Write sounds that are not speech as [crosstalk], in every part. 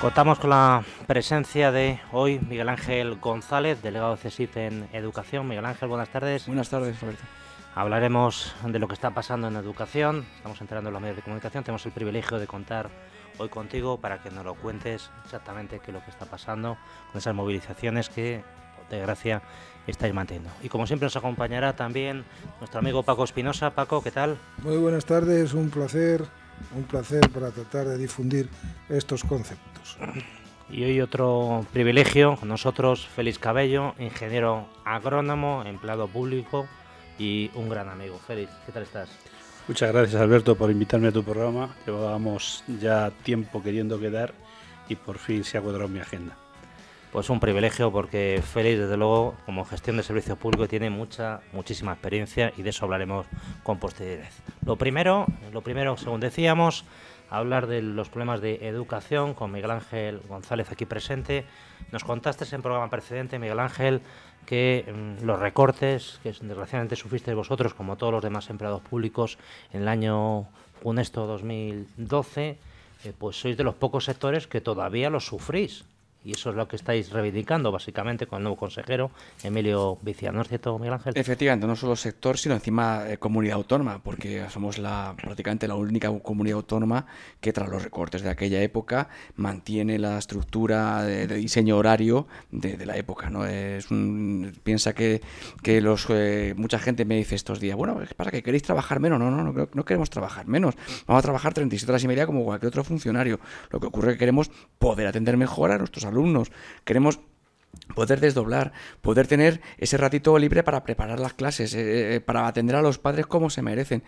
Contamos con la presencia de hoy Miguel Ángel González, delegado de CESIF en Educación. Miguel Ángel, buenas tardes. Buenas tardes, Roberto. Hablaremos de lo que está pasando en educación. Estamos entrando en los medios de comunicación. Tenemos el privilegio de contar hoy contigo para que nos lo cuentes exactamente qué es lo que está pasando con esas movilizaciones que, de gracia, estáis manteniendo. Y como siempre nos acompañará también nuestro amigo Paco Espinosa. Paco, ¿qué tal? Muy buenas tardes, un placer, un placer para tratar de difundir estos conceptos. Y hoy otro privilegio, con nosotros Félix Cabello, ingeniero agrónomo, empleado público y un gran amigo. Félix, ¿qué tal estás? Muchas gracias Alberto por invitarme a tu programa. Llevábamos ya tiempo queriendo quedar y por fin se ha cuadrado mi agenda. Pues un privilegio porque Félix, desde luego, como gestión de servicios públicos, tiene mucha, muchísima experiencia y de eso hablaremos con posterioridad. Lo primero, lo primero, según decíamos, hablar de los problemas de educación con Miguel Ángel González aquí presente. Nos contaste en programa precedente, Miguel Ángel, que mm, los recortes que desgraciadamente sufristeis vosotros, como todos los demás empleados públicos, en el año funesto 2012, eh, pues sois de los pocos sectores que todavía los sufrís. Y eso es lo que estáis reivindicando, básicamente, con el nuevo consejero, Emilio Viciano. ¿No es cierto, Miguel Ángel? Efectivamente, no solo sector, sino encima eh, comunidad autónoma, porque somos la, prácticamente la única comunidad autónoma que, tras los recortes de aquella época, mantiene la estructura de, diseño horario de, la época. ¿no? Es piensa que, que los, eh, mucha gente me dice estos días, bueno, pasa que queréis trabajar menos. No, no, no, queremos trabajar menos. Vamos a trabajar 37 horas y media como cualquier otro funcionario. Lo que ocurre es que queremos poder atender mejor a nuestros alumnos, queremos poder desdoblar, poder tener ese ratito libre para preparar las clases, eh, eh, para atender a los padres como se merecen.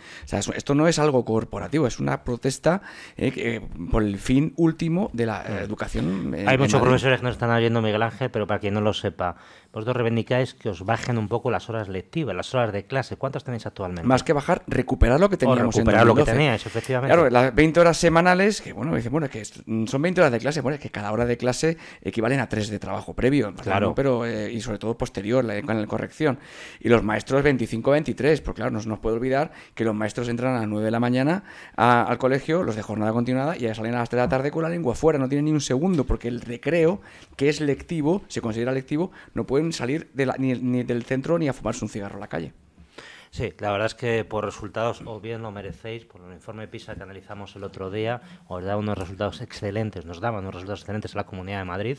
esto no es algo corporativo, es una protesta eh, por el fin último de la educación. Hay muchos profesores que nos están oyendo Miguel Ángel, pero para quien no lo sepa, vosotros reivindicáis que os bajen un poco las horas lectivas, las horas de clase. ¿Cuántas tenéis actualmente? Más que bajar, recuperar lo que teníamos. O recuperar lo que teníais, efectivamente. Claro, las 20 horas semanales, que bueno, dicen, bueno, que son 20 horas de clase, bueno, es que cada hora de clase equivalen a 3 de trabajo previo, claro, pero eh, y sobre todo posterior, con la corrección. Y los maestros 25, 23, porque claro, no se nos puede olvidar que los maestros entran a las 9 de la mañana al colegio, los de jornada continuada, y ya salen a las 3 de la tarde con la lengua fuera, no tienen ni un segundo, porque el recreo, que es lectivo, se considera lectivo, no puede salir de ni, del centro ni a fumarse un cigarro en la calle. Sí, la verdad es que por resultados o bien lo merecéis, por el informe PISA que analizamos el otro día, os da unos resultados excelentes, nos daban unos resultados excelentes a la Comunidad de Madrid.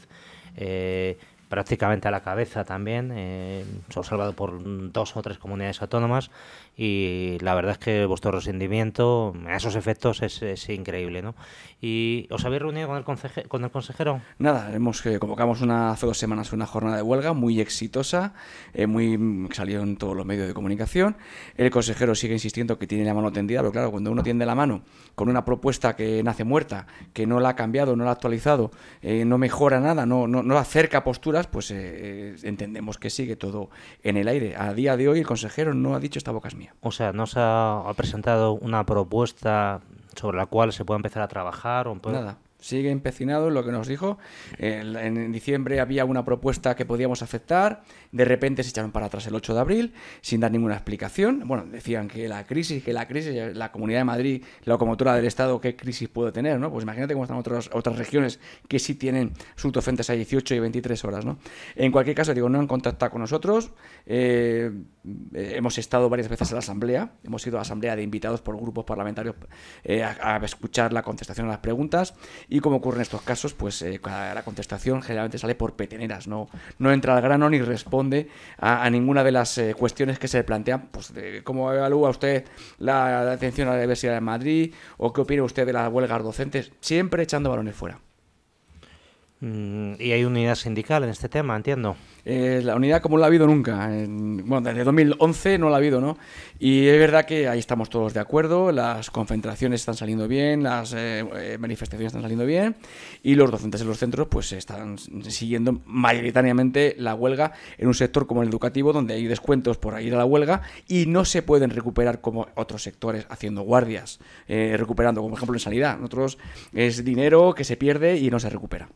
Eh, prácticamente a la cabeza también, eh, observado por dos o tres comunidades autónomas, y la verdad es que vuestro rendimiento a esos efectos es, increíble. ¿no? ¿Y os habéis reunido con el, con el consejero? Nada, hemos eh, convocamos una, hace dos semanas una jornada de huelga muy exitosa, eh, muy salieron todos los medios de comunicación. El consejero sigue insistiendo que tiene la mano tendida, pero claro, cuando uno tiende la mano con una propuesta que nace muerta, que no la ha cambiado, no la ha actualizado, eh, no mejora nada, no, no, no acerca posturas, pues eh, entendemos que sigue todo en el aire. A día de hoy el consejero no ha dicho esta boca es mía. O sea, no se ha, presentado una propuesta sobre la cual se pueda empezar a trabajar. O Nada sigue empecinado en lo que nos dijo. en diciembre había una propuesta que podíamos aceptar, de repente se echaron para atrás el 8 de abril sin dar ninguna explicación. Bueno, decían que la crisis, que la crisis, la Comunidad de Madrid, la locomotora del Estado, ¿qué crisis puede tener? ¿no? Pues imagínate cómo están otras, otras regiones que sí tienen sus docentes a 18 y 23 horas. ¿no? En cualquier caso, digo, no han contactado con nosotros. Eh, eh, hemos estado varias veces a la Asamblea, hemos ido a la Asamblea de invitados por grupos parlamentarios eh, a escuchar la contestación a las preguntas y como ocurre en estos casos, pues eh, la contestación generalmente sale por peteneras, no, no entra al grano ni responde a, ninguna de las eh, cuestiones que se le plantean, pues cómo evalúa usted la, la atención a la Universidad de Madrid o qué opina usted de las huelgas docentes, siempre echando balones fuera. Mm, y hay unidad sindical en este tema, entiendo. Eh, la unidad como no la ha habido nunca. En, bueno, desde 2011 no la ha habido, ¿no? Y es verdad que ahí estamos todos de acuerdo, las concentraciones están saliendo bien, las eh, eh, manifestaciones están saliendo bien y los docentes en los centros pues están siguiendo mayoritariamente la huelga en un sector como el educativo donde hay descuentos por ir a la huelga y no se pueden recuperar como otros sectores haciendo guardias, recuperando como por ejemplo en sanidad. Nosotros es dinero que se pierde y no se recupera.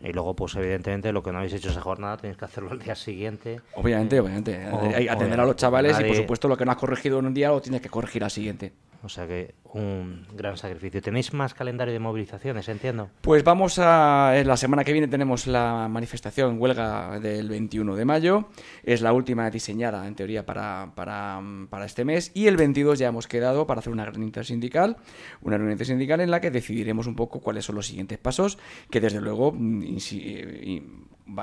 Y luego, pues evidentemente, lo que no habéis hecho esa jornada tenéis que hacerlo al día siguiente. Obviamente, obviamente. Hay que atender a los chavales y, por supuesto, lo que no has corregido en un día lo tienes que corregir al siguiente. O sea que un gran sacrificio. ¿Tenéis más calendario de movilizaciones, entiendo? Pues vamos a... Eh, la semana que viene tenemos la manifestación huelga del 21 de mayo. Es la última diseñada, en teoría, para, este mes. Y el 22 ya hemos quedado para hacer una gran intersindical, una reunión intersindical en la que decidiremos un poco cuáles son los siguientes pasos, que desde luego mm, eh,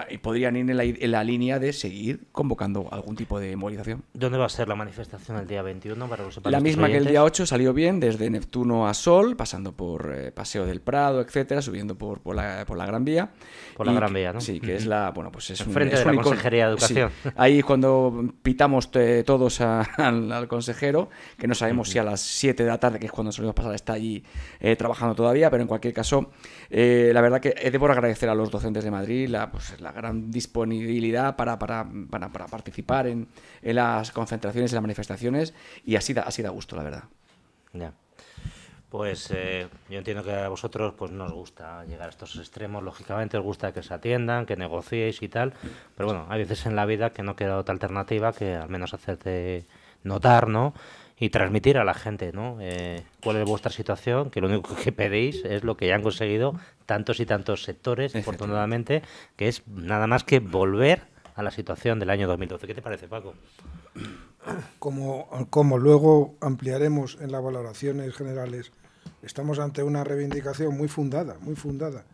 eh, podrían ir en la, línea de seguir convocando algún tipo de movilización. ¿Dónde va a ser la manifestación el día 21? Para la misma que el día 8 salió bien desde Neptuno a Sol, pasando por eh, Paseo del Prado, etcétera, subiendo por, la, Gran Vía. Por la Gran Vía, ¿no? Sí, que es la, bueno, pues es un, frente de la Consejería de Educación. Ahí cuando pitamos eh, todos [laughs] al, consejero, que no sabemos si a las 7 de la tarde, que es cuando solemos pasar, está allí eh, trabajando todavía, pero en cualquier caso, la verdad que debo agradecer a los docentes de Madrid la, pues, la gran disponibilidad para, para, participar en, las concentraciones, y las manifestaciones, y así da, así da gusto, la verdad. Ya. Pues eh, yo entiendo que a vosotros pues no os gusta llegar a estos extremos, lógicamente os gusta que se atiendan, que negociéis y tal, pero bueno, hay veces en la vida que no queda otra alternativa que al menos hacerte notar, ¿no? Y transmitir a la gente, ¿no? Eh, cuál es vuestra situación, que lo único [laughs] que pedís es lo que ya han conseguido tantos y tantos sectores, afortunadamente, que es nada más que volver a la situación del año 2012. ¿Qué te parece, Paco? como luego ampliaremos en las valoraciones generales estamos ante una reivindicación muy fundada, muy fundada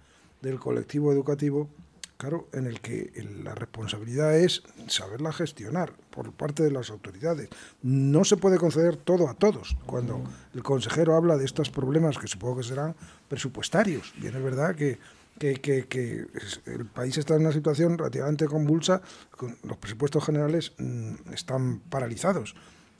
del colectivo educativo, claro, en el que la responsabilidad es saberla gestionar por parte de las autoridades. No se puede conceder todo a todos. Cuando el consejero habla de estos problemas, que supongo que serán presupuestarios, bien es verdad que, que, que, que el país está en una situación relativamente convulsa, los presupuestos generales mm, están paralizados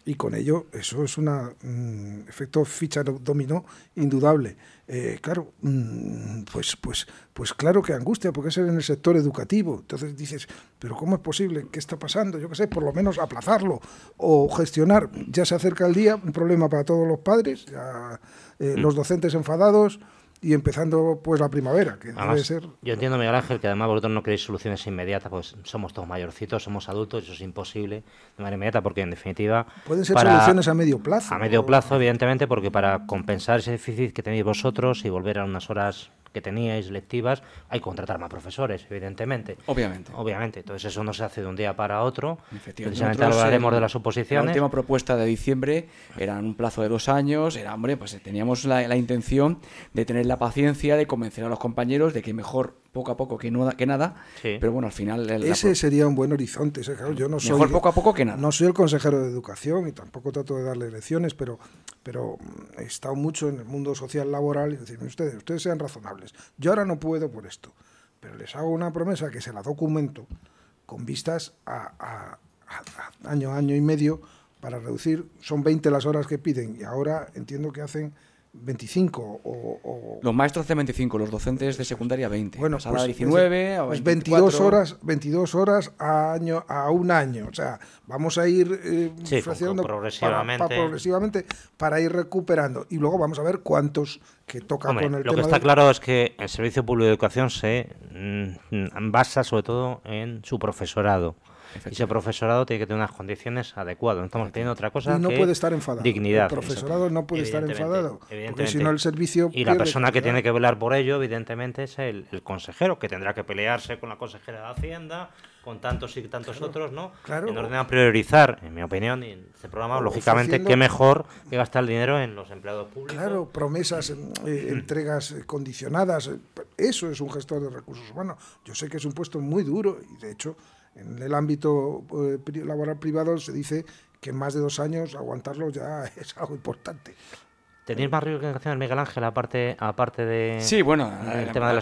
y con ello eso es un mm, efecto ficha dominó indudable. Eh, claro, mm, pues, pues, pues claro que angustia, porque es en el sector educativo. Entonces dices, pero ¿cómo es posible? ¿Qué está pasando? Yo qué sé, por lo menos aplazarlo o gestionar. Ya se acerca el día, un problema para todos los padres, ya, eh, mm. los docentes enfadados y empezando pues la primavera, que debe ser... Yo entiendo, Miguel Ángel, que además vosotros no queréis soluciones inmediatas, pues somos todos mayorcitos, somos adultos, eso es imposible de manera inmediata, porque en definitiva... Pueden ser soluciones a medio plazo. A medio plazo, evidentemente, porque para compensar ese déficit que tenéis vosotros y volver a unas horas que teníais, lectivas, hay que contratar más profesores, evidentemente. Obviamente. Obviamente. Entonces eso no se hace de un día para otro. efectivamente Precisamente hablaremos de las oposiciones. La última propuesta de diciembre era un plazo de dos años. Era, hombre, pues eh, teníamos la intención de tener la paciencia de convencer a los compañeros de que mejor poco a poco que, que nada, pero bueno, al final... Ese sería un buen horizonte, yo no soy... No soy el consejero de educación y tampoco trato de darle lecciones, pero, pero mm, he estado mucho en el mundo social laboral y decirme, ustedes, ustedes sean razonables, yo ahora no puedo por esto, pero les hago una promesa que se la documento con vistas a, a año, año y medio para reducir, son 20 las horas que piden y ahora entiendo que hacen 25 o, Los maestros de 25, los docentes de secundaria 20. Bueno, pues, 19 o 22 horas, 22 horas a año a un año, o sea, vamos a ir eh, progresivamente. progresivamente para ir recuperando y luego vamos a ver cuántos que toca con el Lo que está claro es que el servicio público de educación se mm, basa sobre todo en su profesorado. Y ese profesorado tiene que tener unas condiciones adecuadas. No estamos pidiendo otra cosa. no puede estar enfadado. Dignidad. El profesorado no puede estar enfadado. Porque si el servicio. Y la persona que tiene que velar por ello, evidentemente, es el, consejero, que tendrá que pelearse con la consejera de Hacienda, con tantos y tantos otros, ¿no? Claro. En orden a priorizar, en mi opinión, y en este programa, lógicamente, qué mejor que gastar el dinero en los empleados públicos. Claro, promesas, eh, mm. entregas condicionadas. Eh, eso es un gestor de recursos humanos. Yo sé que es un puesto muy duro y, de hecho, en el ámbito eh, laboral privado se dice que en más de dos años aguantarlo ya [laughs] es algo importante. ¿Tenéis más en Miguel Ángel, aparte, aparte de sí, bueno, el la, tema de la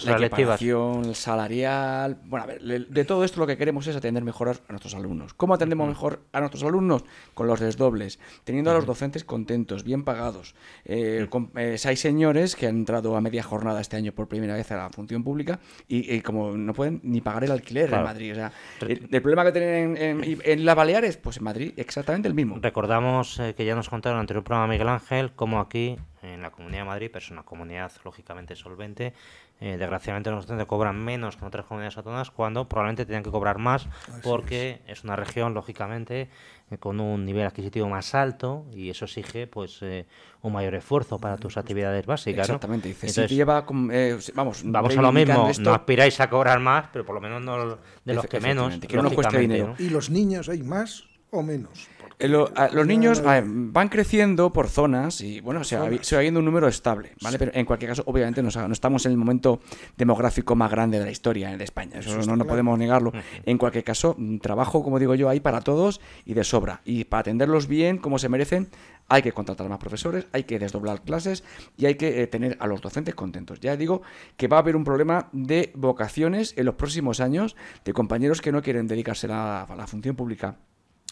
salarial. Bueno, a ver, de todo esto lo que queremos es atender mejor a nuestros alumnos. ¿Cómo atendemos mejor a nuestros alumnos? Con los desdobles, teniendo a los docentes contentos, bien pagados. Eh, eh, seis señores que han entrado a media jornada este año por primera vez a la función pública y, como no pueden ni pagar el alquiler en Madrid. O sea, el, problema que tienen en, en, las Baleares, pues en Madrid exactamente el mismo. Recordamos eh, que ya nos contaron en el anterior programa Miguel Ángel como aquí en la Comunidad de Madrid, pero es una comunidad lógicamente solvente. Eh, desgraciadamente los te cobran menos que en otras comunidades autónomas cuando probablemente tenían que cobrar más porque es. una región lógicamente eh, con un nivel adquisitivo más alto y eso exige pues eh, un mayor esfuerzo para tus actividades básicas. Exactamente. Dice, lleva vamos, vamos a lo mismo. No aspiráis a cobrar más, pero por lo menos no de los que menos. Que no nos dinero. Y los niños hay más o menos. Eh, ah, los niños ah, van creciendo por zonas y bueno, se va, viendo un número estable, ¿vale? Pero en cualquier caso, obviamente no, estamos en el momento demográfico más grande de la historia en España, eso, no, podemos negarlo. En cualquier caso, mm, trabajo, como digo yo, hay para todos y de sobra. Y para atenderlos bien, como se merecen, hay que contratar más profesores, hay que desdoblar clases y hay que eh, tener a los docentes contentos. Ya digo que va a haber un problema de vocaciones en los próximos años de compañeros que no quieren dedicarse a la función pública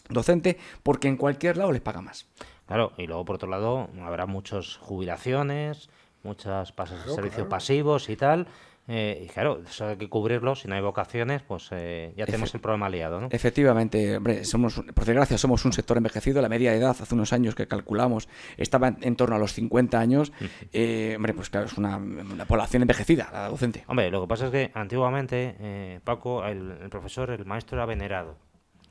docente, porque en cualquier lado les paga más. Claro, y luego por otro lado habrá muchas jubilaciones, muchas pasas de servicio pasivos y tal. Eh, y claro, eso hay que cubrirlo. Si no hay vocaciones, pues eh, ya tenemos el problema liado, ¿no? Efectivamente, hombre, somos, por desgracia, somos un sector envejecido. La media de edad, hace unos años que calculamos, estaba en, torno a los 50 años. Eh, hombre, pues claro, es una, población envejecida, la docente. Hombre, lo que pasa es que antiguamente, Paco, el, profesor, el maestro era venerado.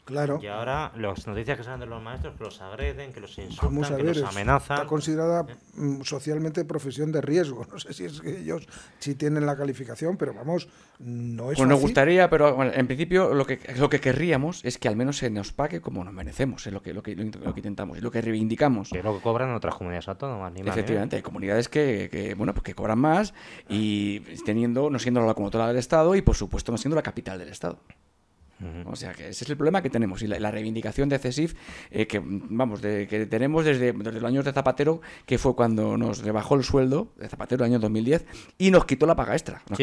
Claro. Y ahora las noticias que salen de los maestros que los agreden, que los insultan, que los amenazan. Está considerada ¿Eh? mm, socialmente profesión de riesgo. [laughs] No sé si es que ellos sí tienen la calificación, pero vamos, no es. Pues nos gustaría, pero en principio lo que lo que querríamos es que al menos se nos pague como nos merecemos, es lo que intentamos, es lo que reivindicamos. Que lo que cobran otras comunidades autónomas, ni más Efectivamente, hay comunidades que, que, bueno, pues que cobran más y teniendo no siendo la locomotora del Estado y por supuesto no siendo la capital del Estado. O sea que ese es el problema que tenemos. Y la, reivindicación de CESIF, eh, que vamos, que tenemos desde, los años de Zapatero, que fue cuando nos rebajó el sueldo, de Zapatero el año 2010, y nos quitó la paga extra. Nos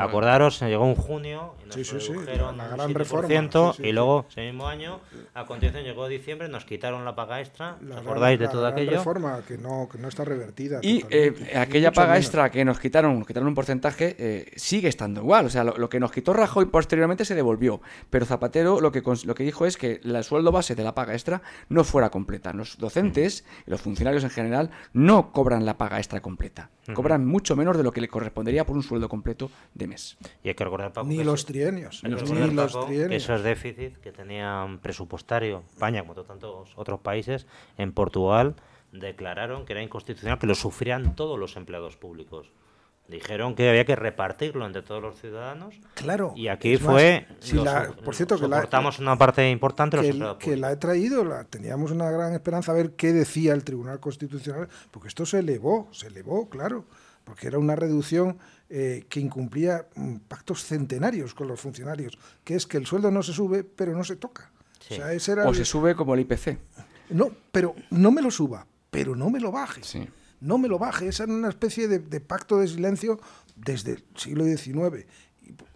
Acordaros, llegó un junio, y nos gran reforma. y luego, ese mismo año, a continuación llegó diciembre, nos quitaron la paga extra. ¿Os acordáis de todo la aquello? reforma que no, que no está revertida. Y eh, aquella paga extra que nos quitaron, nos quitaron un porcentaje, eh, sigue estando igual. O sea, lo que nos quitó Rajoy posteriormente se devolvió pero Zapatero lo que, lo que dijo es que el sueldo base de la paga extra no fuera completa. Los docentes, mm. los funcionarios en general, no cobran la paga extra completa. Cobran mucho menos de lo que le correspondería por un sueldo completo de mes. Y que recordar, Ni los trienios. Ni los Esos déficits que tenían presupuestario España, como tantos otros países, en Portugal declararon que era inconstitucional que lo sufrían todos los empleados públicos. Dijeron que había que repartirlo entre todos los ciudadanos. Claro. Y aquí fue. por cierto, que la, una parte importante. Que, la he traído, la, teníamos una gran esperanza a ver qué decía el Tribunal Constitucional, porque esto se elevó, se elevó, claro, porque era una reducción eh, que incumplía mm, pactos centenarios con los funcionarios, que es que el sueldo no se sube, pero no se toca. O, era o se sube como el IPC. No, pero no me lo suba, pero no me lo baje. Sí no me lo baje. Esa era una especie de, pacto de silencio desde el siglo XIX.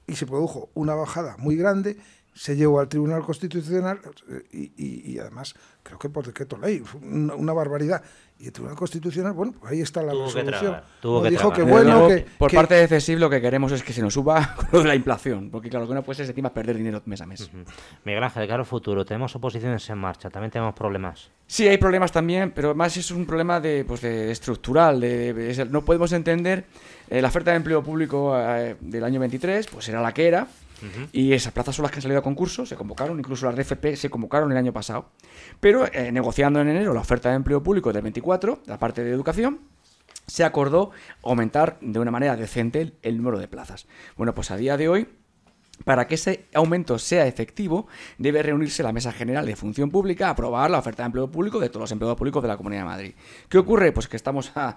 y se produjo una bajada muy grande se llevó al Tribunal Constitucional eh, y, y, además creo que por decreto ley, una, una, barbaridad. Y el Tribunal Constitucional, bueno, pues ahí está la tuvo resolución. tuvo que dijo que bueno, por parte de lo que queremos es que se nos suba [laughs] la inflación, porque claro, que no puede ser encima perder dinero mes a mes. Uh de Miguel claro, futuro, tenemos oposiciones en marcha, también tenemos problemas. Sí, hay problemas también, pero más es un problema de, pues, estructural, de, no podemos entender eh, la oferta de empleo público eh, del año 23, pues era la que era, y esas plazas son las que han salido a concurso, se convocaron, incluso las RFP se convocaron el año pasado. Pero eh, negociando en enero la oferta de empleo público del 24, la parte de educación, se acordó aumentar de una manera decente el número de plazas. Bueno, pues a día de hoy para que ese aumento sea efectivo, debe reunirse la Mesa General de Función Pública, a aprobar la oferta de empleo público de todos los empleados públicos de la Comunidad de Madrid. ¿Qué ocurre? Pues que estamos a,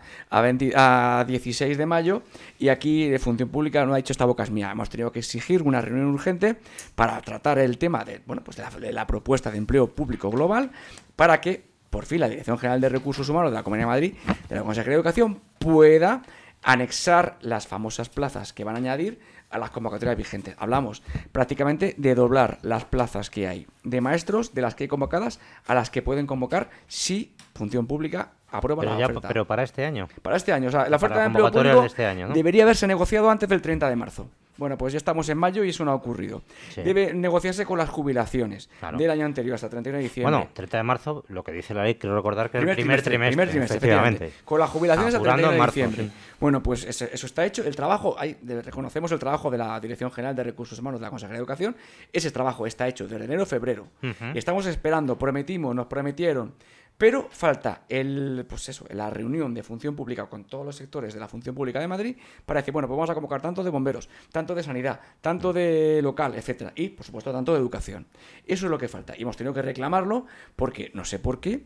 16 de mayo y aquí de Función Pública no ha dicho esta boca es mía. Hemos tenido que exigir una reunión urgente para tratar el tema de, bueno, pues la, de la propuesta de empleo público global para que, por fin, la Dirección General de Recursos Humanos de la Comunidad de Madrid, de la Consejería de Educación, pueda anexar las famosas plazas que van a añadir a las convocatorias vigentes. Hablamos prácticamente de doblar las plazas que hay de maestros, de las que hay convocadas, a las que pueden convocar si función pública aprueba pero la Pero para este año. Para este año. O sea, la oferta de empleo público este debería haberse negociado antes del 30 de marzo. Bueno, pues ya estamos en mayo y eso no ha ocurrido. Debe negociarse con las jubilaciones del año anterior hasta 31 de diciembre. Bueno, 30 de marzo, lo que dice la ley, quiero recordar que el primer trimestre. primer trimestre efectivamente. Con las jubilaciones hasta 31 de marzo, Bueno, pues eso está hecho. El trabajo, hay, reconocemos el trabajo de la Dirección General de Recursos Humanos de la Consejería de Educación. Ese trabajo está hecho desde enero a febrero. Estamos esperando, prometimos, nos prometieron pero falta el, pues eso, la reunión de función pública con todos los sectores de la función pública de Madrid para decir, bueno, pues vamos a convocar tanto de bomberos, tanto de sanidad, tanto de local, etcétera, y por supuesto tanto de educación. Eso es lo que falta. Y hemos tenido que reclamarlo porque no sé por qué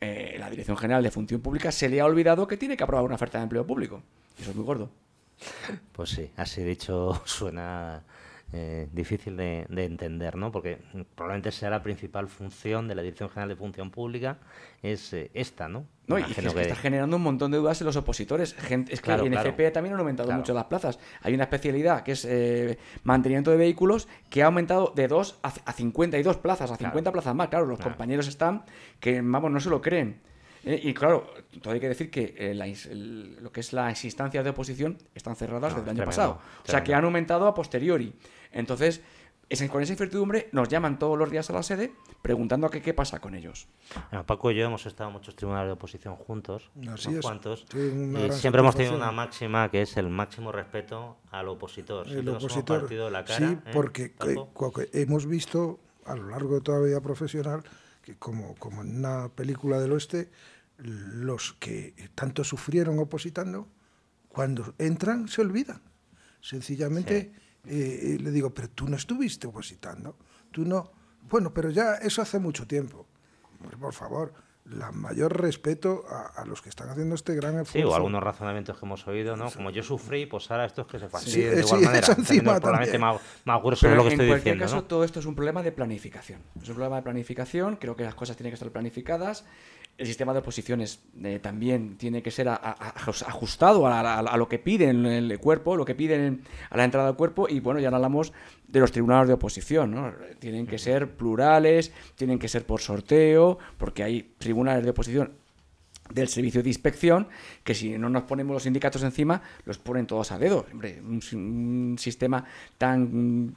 eh, la Dirección General de Función Pública se le ha olvidado que tiene que aprobar una oferta de empleo público. Eso es muy gordo. Pues sí, así dicho [laughs] suena eh, difícil de, entender, ¿no? Porque probablemente sea la principal función de la Dirección General de Función Pública es eh, esta, ¿no? No, y que, está generando un montón de dudas en los opositores. Gente, es que claro, en el FP también han aumentado mucho las plazas. Hay una especialidad que es eh, mantenimiento de vehículos que ha aumentado de 2 a, 52 plazas, a 50 plazas más. Claro, los compañeros están que, vamos, no se lo creen. y claro, todo hay que decir que lo que es las instancias de oposición están cerradas desde el año pasado. O sea que han aumentado a posteriori. Entonces, con esa e incertidumbre nos llaman todos los días a la sede preguntando qué, qué pasa con ellos. Paco y yo hemos estado en muchos tribunales de oposición juntos, Así y siempre hemos tenido una máxima que es el máximo respeto al opositor. El opositor, la cara, sí, ¿eh, porque eh, hemos visto a lo largo de toda la vida profesional que como, como en una película del oeste, los que tanto sufrieron opositando, cuando entran se olvidan. Sencillamente... Eh, y le digo, pero tú no estuviste opositando, tú no... Bueno, pero ya eso hace mucho tiempo. por favor, la mayor respeto a, los que están haciendo este gran esfuerzo. Sí, o algunos razonamientos que hemos oído, ¿no? Como yo sufrí, pues ahora estos que se fastidian sí, de igual sí, manera. Encima lo que estoy diciendo. En cualquier caso, todo esto es un problema de planificación. Es un problema de planificación. Creo que las cosas tienen que estar planificadas el sistema de oposiciones eh, también tiene que ser pues, ajustado a, lo que piden el cuerpo, lo que piden a la entrada del cuerpo, y bueno, ya hablamos de los tribunales de oposición, Tienen que ser plurales, tienen que ser por sorteo, porque hay tribunales de oposición del servicio de inspección, que si no nos ponemos los sindicatos encima, los ponen todos a dedo. Hombre, un, sistema tan,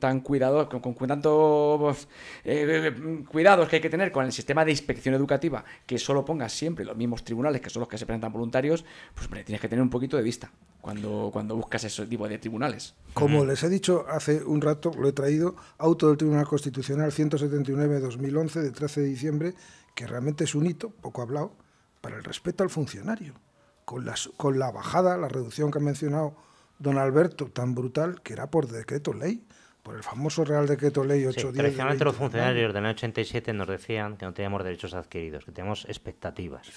tan cuidado, con, con tantos pues, eh, eh, eh, cuidados que hay que tener con el sistema de inspección educativa, que solo pongas siempre los mismos tribunales, que son los que se presentan voluntarios, pues hombre, tienes que tener un poquito de vista cuando, cuando buscas ese tipo de tribunales. Como les he dicho hace un rato, lo he traído, auto del Tribunal Constitucional 179-2011, de 13 de diciembre, que realmente es un hito, poco hablado, para el respeto al funcionario, con, con la bajada, la reducción que ha mencionado don Alberto, tan brutal, que era por decreto ley por el famoso Real Decreto Ley 810. tradicionalmente los funcionarios del año 87 nos decían que no teníamos derechos adquiridos, que teníamos expectativas.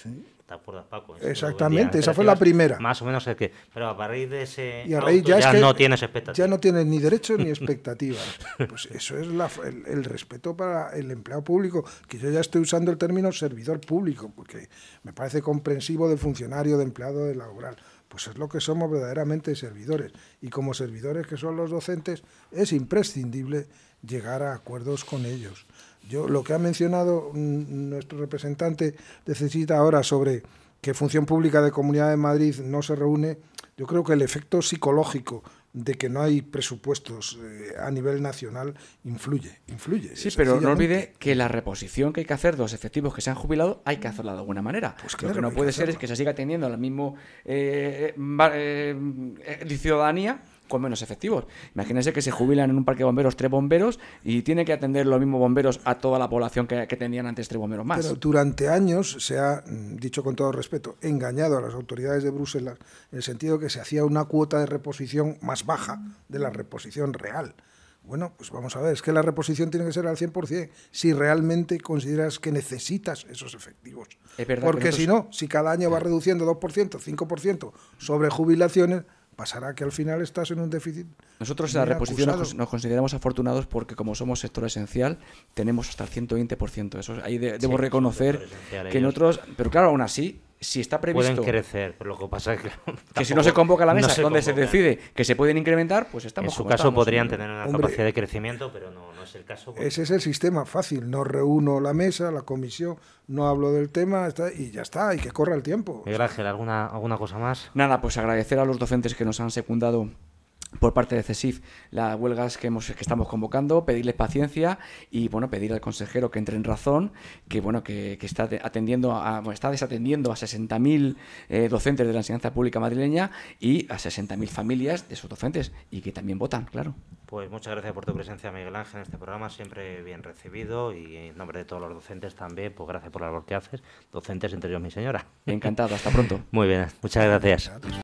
Exactamente, esa fue la primera. Más o menos es que. Pero a raíz de ese. Y a raíz ya, no tienes expectativas. Ya no tienes ni derechos ni [laughs] expectativas. pues eso es el, el, respeto para el empleado público, que yo ya estoy usando el término servidor público, porque me parece comprensivo de funcionario, de empleado, de laboral pues es lo que somos verdaderamente servidores. Y como servidores que son los docentes, es imprescindible llegar a acuerdos con ellos. Yo, lo que ha mencionado mm, nuestro representante necesita ahora sobre que Función Pública de Comunidad de Madrid no se reúne, yo creo que el efecto psicológico de que no hay presupuestos eh, a nivel nacional influye, influye. Sí, pero no olvide que la reposición que hay que hacer de los efectivos que se han jubilado hay que mm. hacerla de alguna manera. Pues Lo que no puede ser es que se siga teniendo la misma eh, eh, eh ciudadanía con menos efectivos. Imagínense que se jubilan en un parque de bomberos tres bomberos y tiene que atender los mismos bomberos a toda la población que, tenían antes tres bomberos más. Pero durante años se ha, mm, dicho con todo respeto, engañado a las autoridades de Bruselas en el sentido que se hacía una cuota de reposición más baja de la reposición real. Bueno, pues vamos a ver, es que la reposición tiene que ser al 100% si realmente consideras que necesitas esos efectivos. Porque si no, si cada año va reduciendo 2%, 5% sobre jubilaciones, pasará que al final estás en un déficit. Nosotros en la reposición nos, consideramos afortunados porque como somos sector esencial tenemos hasta el 120%. Eso, ahí debo reconocer que en otros, pero claro, aún así si está previsto. Pueden crecer, pero lo que pasa es que. [laughs] que si no se convoca la mesa, donde se decide que se pueden incrementar, pues estamos. En su caso podrían tener una capacidad de crecimiento, pero no, es el caso. Ese es el sistema fácil. No reúno la mesa, la comisión, no hablo del tema y ya está, y que corra el tiempo. Miguel Ángel, ¿alguna, ¿alguna cosa más? Nada, pues agradecer a los docentes que nos han secundado por parte de CESIF las huelgas que, hemos, que estamos convocando, pedirles paciencia y bueno, pedir al consejero que entre en razón, que bueno, que, está atendiendo a, está desatendiendo a 60.000 eh, docentes de la enseñanza pública madrileña y a 60.000 familias de sus docentes y que también votan, claro. Pues muchas gracias por tu presencia, Miguel Ángel, en este programa, siempre bien recibido y en nombre de todos los docentes también, pues gracias por la labor que haces, docentes entre ellos mi señora. Encantado, hasta pronto. [laughs] Muy bien, muchas gracias.